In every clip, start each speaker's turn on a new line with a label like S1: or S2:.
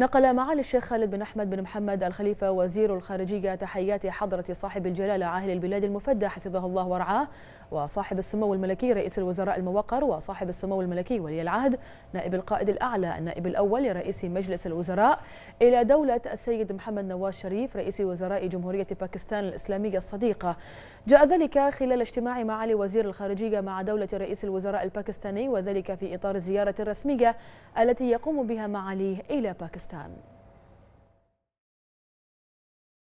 S1: نقل معالي الشيخ خالد بن أحمد بن محمد الخليفة وزير الخارجية تحيات حضرة صاحب الجلالة عاهل البلاد المفدى حفظه الله ورعاه وصاحب السمو الملكي رئيس الوزراء الموقر وصاحب السمو الملكي ولي العهد نائب القائد الأعلى النائب الأول لرئيس مجلس الوزراء إلى دولة السيد محمد نواز شريف رئيس وزراء جمهورية باكستان الإسلامية الصديقة جاء ذلك خلال اجتماع معالي وزير الخارجية مع دولة رئيس الوزراء الباكستاني وذلك في إطار الزيارة الرسمية التي يقوم بها معاليه إلى باكستان time.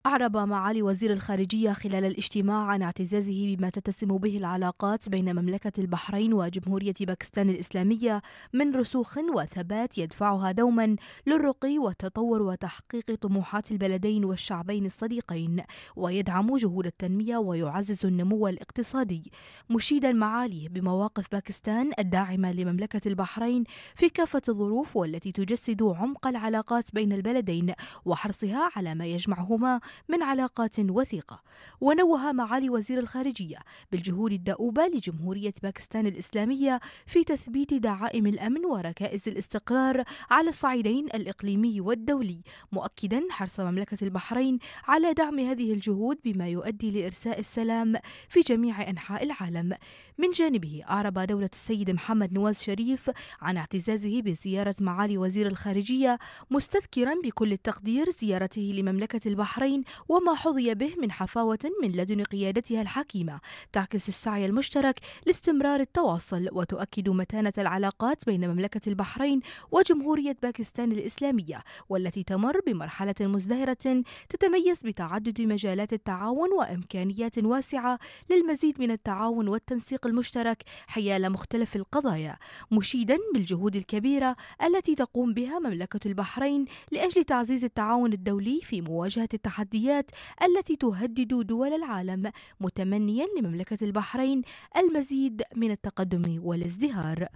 S2: أعرب معالي وزير الخارجية خلال الاجتماع عن اعتزازه بما تتسم به العلاقات بين مملكة البحرين وجمهورية باكستان الإسلامية من رسوخ وثبات يدفعها دوما للرقي والتطور وتحقيق طموحات البلدين والشعبين الصديقين ويدعم جهود التنمية ويعزز النمو الاقتصادي مشيدا معاليه بمواقف باكستان الداعمة لمملكة البحرين في كافة الظروف والتي تجسد عمق العلاقات بين البلدين وحرصها على ما يجمعهما من علاقات وثيقة ونوه معالي وزير الخارجية بالجهود الدؤوبة لجمهورية باكستان الإسلامية في تثبيت دعائم الأمن وركائز الاستقرار على الصعيدين الإقليمي والدولي مؤكدا حرص مملكة البحرين على دعم هذه الجهود بما يؤدي لإرساء السلام في جميع أنحاء العالم من جانبه أعرب دولة السيد محمد نواز شريف عن اعتزازه بزيارة معالي وزير الخارجية مستذكرا بكل التقدير زيارته لمملكة البحرين وما حظي به من حفاوة من لدن قيادتها الحكيمة تعكس السعي المشترك لاستمرار التواصل وتؤكد متانة العلاقات بين مملكة البحرين وجمهورية باكستان الإسلامية والتي تمر بمرحلة مزدهرة تتميز بتعدد مجالات التعاون وإمكانيات واسعة للمزيد من التعاون والتنسيق المشترك حيال مختلف القضايا مشيدا بالجهود الكبيرة التي تقوم بها مملكة البحرين لأجل تعزيز التعاون الدولي في مواجهة التحديات التحديات التي تهدد دول العالم متمنيا لمملكة البحرين المزيد من التقدم والازدهار